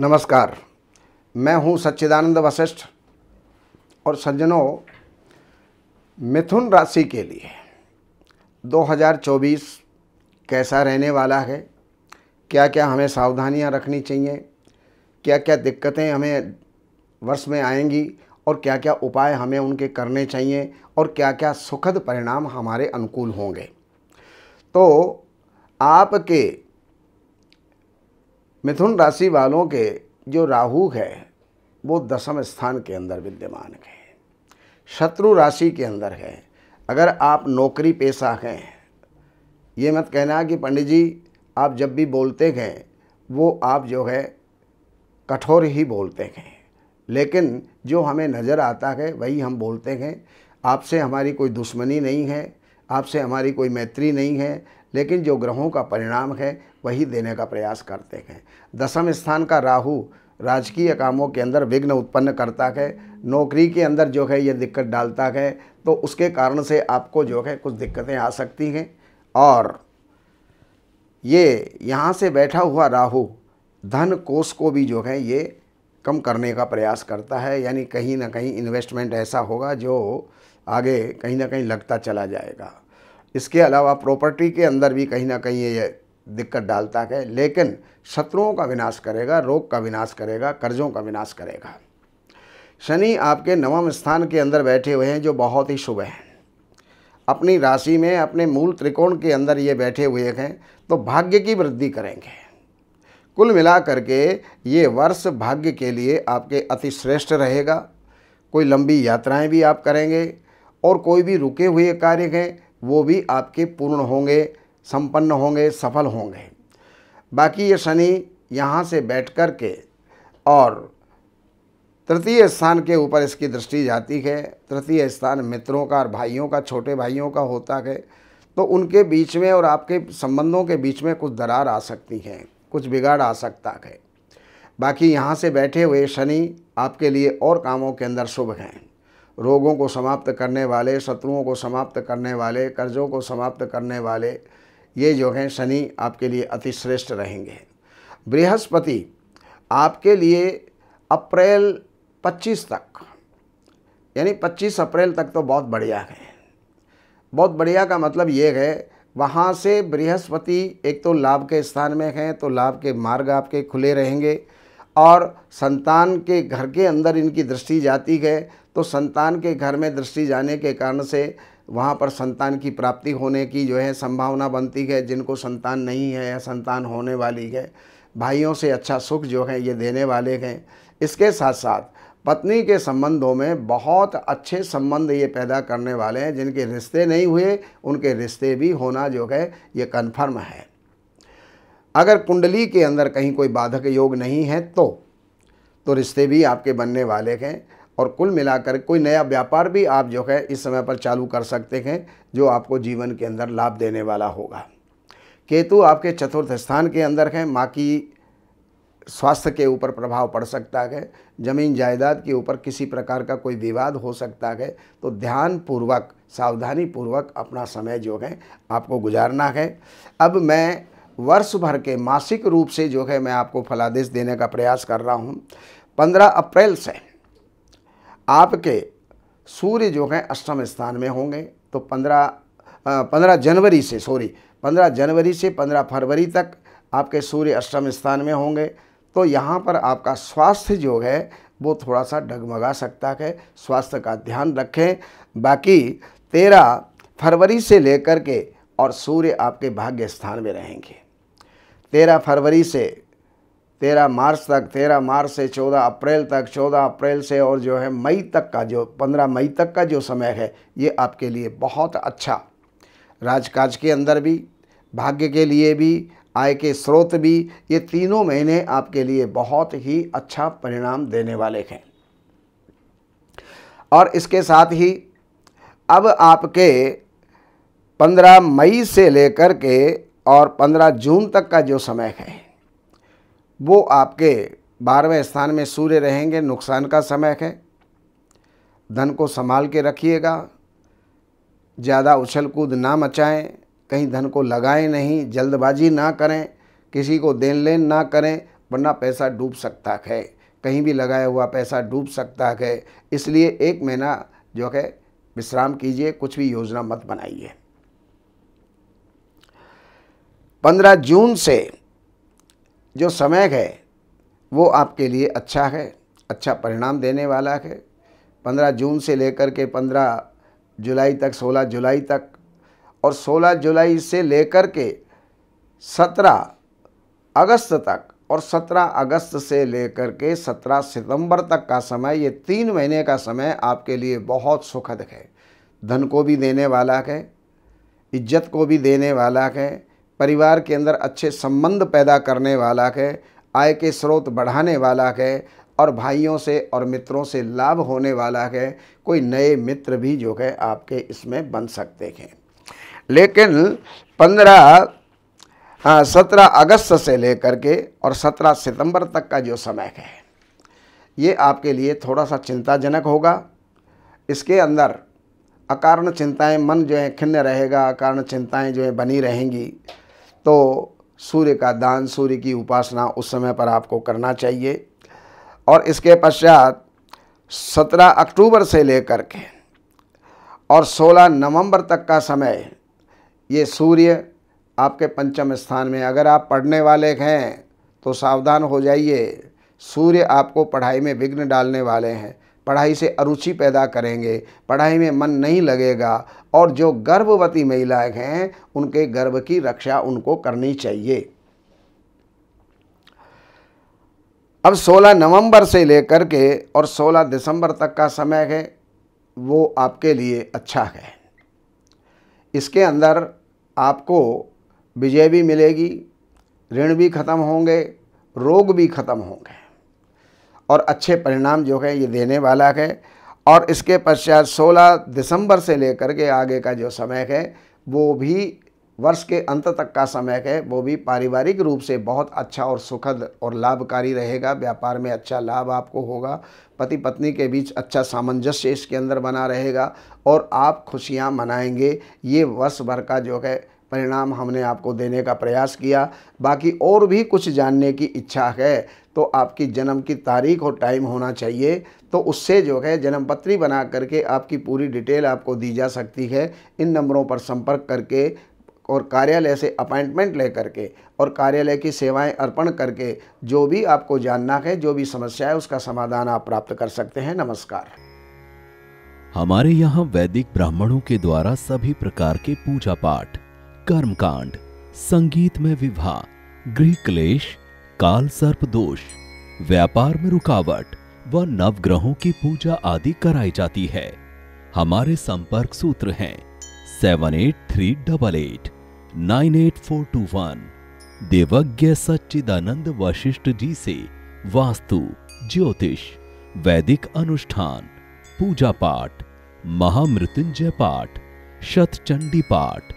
नमस्कार मैं हूं सच्चिदानंद वशिष्ठ और सज्जनों मिथुन राशि के लिए 2024 कैसा रहने वाला है क्या क्या हमें सावधानियां रखनी चाहिए क्या क्या दिक्कतें हमें वर्ष में आएंगी और क्या क्या उपाय हमें उनके करने चाहिए और क्या क्या सुखद परिणाम हमारे अनुकूल होंगे तो आपके मिथुन राशि वालों के जो राहु है वो दसम स्थान के अंदर विद्यमान है शत्रु राशि के अंदर है अगर आप नौकरी पेशा हैं ये मत कहना कि पंडित जी आप जब भी बोलते हैं वो आप जो है कठोर ही बोलते हैं लेकिन जो हमें नज़र आता है वही हम बोलते हैं आपसे हमारी कोई दुश्मनी नहीं है आपसे हमारी कोई मैत्री नहीं है लेकिन जो ग्रहों का परिणाम है वही देने का प्रयास करते हैं दसम स्थान का राहु राजकीय कामों के अंदर विघ्न उत्पन्न करता है नौकरी के अंदर जो है ये दिक्कत डालता है तो उसके कारण से आपको जो है कुछ दिक्कतें आ सकती हैं और ये यहाँ से बैठा हुआ राहु धन कोष को भी जो है ये कम करने का प्रयास करता है यानी कहीं ना कहीं इन्वेस्टमेंट ऐसा होगा जो आगे कहीं ना कहीं लगता चला जाएगा इसके अलावा प्रॉपर्टी के अंदर भी कहीं ना कहीं ये दिक्कत डालता है लेकिन शत्रुओं का विनाश करेगा रोग का विनाश करेगा कर्जों का विनाश करेगा शनि आपके नवम स्थान के अंदर बैठे हुए हैं जो बहुत ही शुभ हैं अपनी राशि में अपने मूल त्रिकोण के अंदर ये बैठे हुए हैं तो भाग्य की वृद्धि करेंगे कुल मिला करके ये वर्ष भाग्य के लिए आपके अति श्रेष्ठ रहेगा कोई लंबी यात्राएं भी आप करेंगे और कोई भी रुके हुए कार्य हैं वो भी आपके पूर्ण होंगे संपन्न होंगे सफल होंगे बाकी ये शनि यहाँ से बैठ कर के और तृतीय स्थान के ऊपर इसकी दृष्टि जाती है तृतीय स्थान मित्रों का और भाइयों का छोटे भाइयों का होता है तो उनके बीच में और आपके संबंधों के बीच में कुछ दरार आ सकती हैं कुछ बिगाड़ आ सकता है बाकी यहाँ से बैठे हुए शनि आपके लिए और कामों के अंदर शुभ हैं रोगों को समाप्त करने वाले शत्रुओं को समाप्त करने वाले कर्जों को समाप्त करने वाले ये जो हैं शनि आपके लिए अतिश्रेष्ठ रहेंगे बृहस्पति आपके लिए अप्रैल 25 तक यानी 25 अप्रैल तक तो बहुत बढ़िया है बहुत बढ़िया का मतलब ये है वहाँ से बृहस्पति एक तो लाभ के स्थान में हैं तो लाभ के मार्ग आपके खुले रहेंगे और संतान के घर के अंदर इनकी दृष्टि जाती है तो संतान के घर में दृष्टि जाने के कारण से वहाँ पर संतान की प्राप्ति होने की जो है संभावना बनती है जिनको संतान नहीं है या संतान होने वाली है भाइयों से अच्छा सुख जो है ये देने वाले हैं इसके साथ साथ पत्नी के संबंधों में बहुत अच्छे संबंध ये पैदा करने वाले हैं जिनके रिश्ते नहीं हुए उनके रिश्ते भी होना जो है ये कन्फर्म है अगर कुंडली के अंदर कहीं कोई बाधक योग नहीं है तो तो रिश्ते भी आपके बनने वाले हैं और कुल मिलाकर कोई नया व्यापार भी आप जो है इस समय पर चालू कर सकते हैं जो आपको जीवन के अंदर लाभ देने वाला होगा केतु आपके चतुर्थ स्थान के अंदर है माँ की स्वास्थ्य के ऊपर प्रभाव पड़ सकता है जमीन जायदाद के ऊपर किसी प्रकार का कोई विवाद हो सकता है तो ध्यान पूर्वक सावधानी पूर्वक अपना समय जो है आपको गुजारना है अब मैं वर्ष भर के मासिक रूप से जो है मैं आपको फलादेश देने का प्रयास कर रहा हूँ पंद्रह अप्रैल से आपके सूर्य जो है अष्टम स्थान में होंगे तो पंद्रह पंद्रह जनवरी से सॉरी पंद्रह जनवरी से पंद्रह फरवरी तक आपके सूर्य अष्टम स्थान में होंगे तो यहाँ पर आपका स्वास्थ्य जो है वो थोड़ा सा डगमगा सकता है स्वास्थ्य का ध्यान रखें बाकी तेरह फरवरी से लेकर के और सूर्य आपके भाग्य स्थान में रहेंगे तेरह फरवरी से तेरह मार्च तक तेरह मार्च से चौदह अप्रैल तक चौदह अप्रैल से और जो है मई तक का जो पंद्रह मई तक का जो समय है ये आपके लिए बहुत अच्छा राजकाज के अंदर भी भाग्य के लिए भी आय के स्रोत भी ये तीनों महीने आपके लिए बहुत ही अच्छा परिणाम देने वाले हैं और इसके साथ ही अब आपके 15 मई से लेकर के और 15 जून तक का जो समय है वो आपके बारहवें स्थान में सूर्य रहेंगे नुकसान का समय है धन को संभाल के रखिएगा ज़्यादा उछल कूद ना मचाएं कहीं धन को लगाएं नहीं जल्दबाजी ना करें किसी को देन लेन ना करें वरना पैसा डूब सकता है कहीं भी लगाया हुआ पैसा डूब सकता है इसलिए एक महीना जो है विश्राम कीजिए कुछ भी योजना मत बनाइए पंद्रह जून से जो समय है वो आपके लिए अच्छा है अच्छा परिणाम देने वाला है पंद्रह जून से लेकर के पंद्रह जुलाई तक सोलह जुलाई तक और 16 जुलाई से लेकर के 17 अगस्त तक और 17 अगस्त से लेकर के 17 सितंबर तक का समय ये तीन महीने का समय आपके लिए बहुत सुखद है धन को भी देने वाला है इज्जत को भी देने वाला है परिवार के अंदर अच्छे संबंध पैदा करने वाला है आय के स्रोत बढ़ाने वाला है और भाइयों से और मित्रों से लाभ होने वाला है कोई नए मित्र भी जो है आपके इसमें बन सकते हैं लेकिन पंद्रह हाँ, सत्रह अगस्त से लेकर के और सत्रह सितंबर तक का जो समय है ये आपके लिए थोड़ा सा चिंताजनक होगा इसके अंदर अकारण चिंताएं मन जो है खिन्न रहेगा अकारण चिंताएं जो है बनी रहेंगी तो सूर्य का दान सूर्य की उपासना उस समय पर आपको करना चाहिए और इसके पश्चात 17 अक्टूबर से लेकर के और 16 नवंबर तक का समय ये सूर्य आपके पंचम स्थान में अगर आप पढ़ने वाले हैं तो सावधान हो जाइए सूर्य आपको पढ़ाई में विघ्न डालने वाले हैं पढ़ाई से अरुचि पैदा करेंगे पढ़ाई में मन नहीं लगेगा और जो गर्भवती महिलाएं हैं उनके गर्भ की रक्षा उनको करनी चाहिए अब 16 नवंबर से लेकर के और 16 दिसंबर तक का समय है वो आपके लिए अच्छा है इसके अंदर आपको विजय भी मिलेगी ऋण भी ख़त्म होंगे रोग भी ख़त्म होंगे और अच्छे परिणाम जो है ये देने वाला है और इसके पश्चात 16 दिसंबर से लेकर के आगे का जो समय है वो भी वर्ष के अंत तक का समय है वो भी पारिवारिक रूप से बहुत अच्छा और सुखद और लाभकारी रहेगा व्यापार में अच्छा लाभ आपको होगा पति पत्नी के बीच अच्छा सामंजस्य इसके अंदर बना रहेगा और आप खुशियाँ मनाएंगे ये वर्ष भर का जो है परिणाम हमने आपको देने का प्रयास किया बाकी और भी कुछ जानने की इच्छा है तो आपकी जन्म की तारीख और टाइम होना चाहिए तो उससे जो है जन्म पत्री बना करके आपकी पूरी डिटेल आपको दी जा सकती है इन नंबरों पर संपर्क करके और कार्यालय से अपॉइंटमेंट ले करके और कार्यालय की सेवाएं अर्पण करके जो भी आपको जानना है जो भी समस्या है उसका समाधान आप प्राप्त कर सकते हैं नमस्कार हमारे यहाँ वैदिक ब्राह्मणों के द्वारा सभी प्रकार के पूजा पाठ कर्मकांड संगीत में विवाह गृह क्लेश काल सर्प दोष व्यापार में रुकावट व नवग्रहों की पूजा आदि कराई जाती है हमारे संपर्क सूत्र हैं seven eight three double eight nine eight four two one Devagya Sachchidanand Vashishtha ji से वास्तु ज्योतिष वैदिक अनुष्ठान पूजा पाठ महामृत्युंजय पाठ शतचंडी पाठ